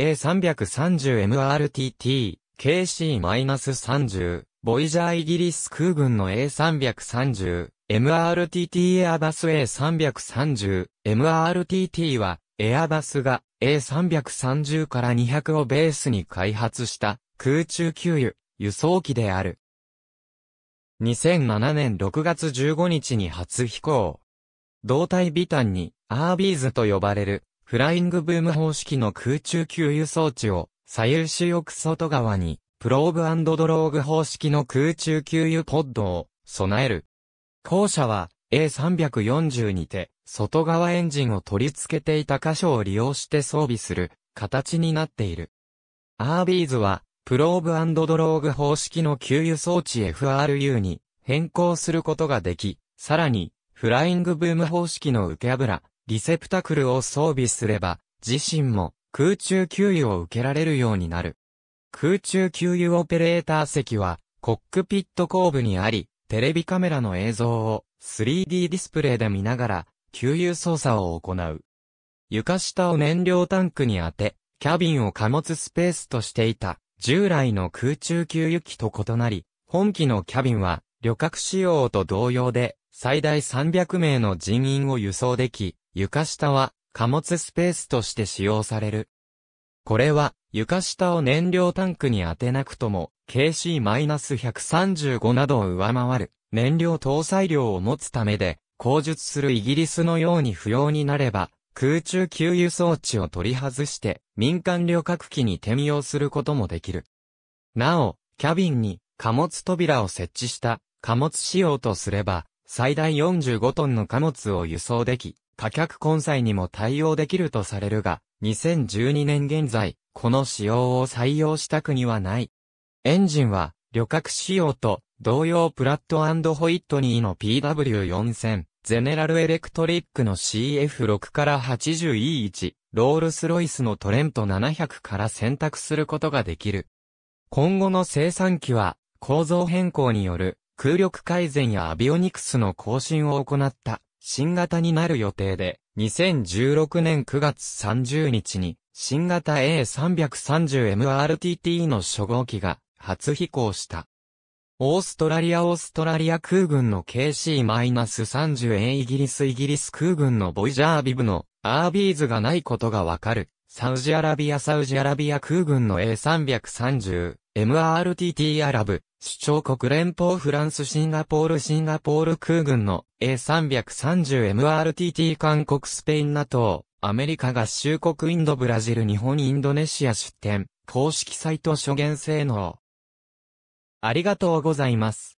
A330MRTT、KC-30、ボイジャーイギリス空軍の A330、MRTT エアバス A330、MRTT は、エアバスが A330 から200をベースに開発した空中給油、輸送機である。2007年6月15日に初飛行。胴体ビタンにアービーズと呼ばれるフライングブーム方式の空中給油装置を、左右主翼外側に、プローブドローグ方式の空中給油ポッドを備える。後者は A340 にて外側エンジンを取り付けていた箇所を利用して装備する形になっている。アービーズはプローブドローグ方式の給油装置 FRU に変更することができ、さらにフライングブーム方式の受け油、リセプタクルを装備すれば、自身も空中給油を受けられるようになる。空中給油オペレーター席は、コックピット後部にあり、テレビカメラの映像を 3D ディスプレイで見ながら、給油操作を行う。床下を燃料タンクに当て、キャビンを貨物スペースとしていた、従来の空中給油機と異なり、本機のキャビンは、旅客仕様と同様で、最大300名の人員を輸送でき、床下は貨物スペースとして使用される。これは床下を燃料タンクに当てなくとも KC-135 などを上回る燃料搭載量を持つためで、口述するイギリスのように不要になれば空中給油装置を取り外して民間旅客機に転用することもできる。なお、キャビンに貨物扉を設置した貨物仕様とすれば最大45トンの貨物を輸送でき、貨客混載にも対応できるとされるが、2012年現在、この仕様を採用した国はない。エンジンは、旅客仕様と、同様プラットホイットニーの PW4000、ゼネラルエレクトリックの CF6 から 80E1、ロールスロイスのトレント700から選択することができる。今後の生産機は、構造変更による、空力改善やアビオニクスの更新を行った。新型になる予定で、2016年9月30日に、新型 A330MRTT の初号機が初飛行した。オーストラリアオーストラリア空軍の KC-30A イギリスイギリス空軍のボイジャービブのアービーズがないことがわかる。サウジアラビアサウジアラビア空軍の A330、MRTT アラブ、主張国連邦フランスシンガポールシンガポール空軍の A330MRTT 韓国スペイン NATO、アメリカ合衆国インドブラジル日本インドネシア出展、公式サイト諸言性能。ありがとうございます。